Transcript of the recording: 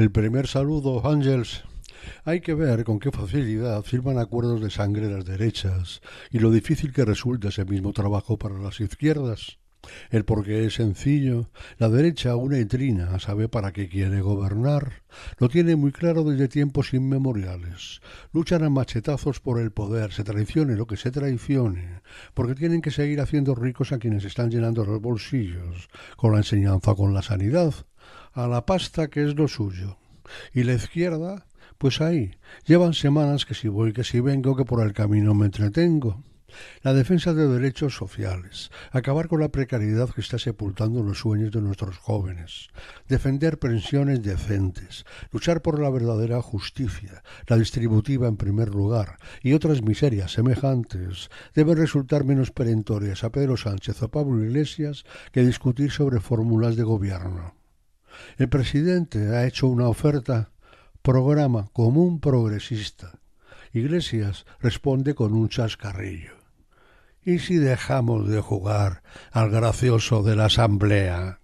El primer saludo, Ángels. Hay que ver con qué facilidad firman acuerdos de sangre las derechas y lo difícil que resulta ese mismo trabajo para las izquierdas. El porqué es sencillo. La derecha, una etrina, sabe para qué quiere gobernar. Lo tiene muy claro desde tiempos inmemoriales. Luchan a machetazos por el poder, se traicione lo que se traicione, porque tienen que seguir haciendo ricos a quienes están llenando los bolsillos, con la enseñanza, con la sanidad, a la pasta que es lo suyo. Y la izquierda, pues ahí, llevan semanas que si voy, que si vengo, que por el camino me entretengo. La defensa de derechos sociales, acabar con la precariedad que está sepultando los sueños de nuestros jóvenes, defender pensiones decentes, luchar por la verdadera justicia, la distributiva en primer lugar, y otras miserias semejantes, deben resultar menos perentorias a Pedro Sánchez o Pablo Iglesias que discutir sobre fórmulas de gobierno. El presidente ha hecho una oferta, programa común progresista. Iglesias responde con un chascarrillo. ¿Y si dejamos de jugar al gracioso de la Asamblea?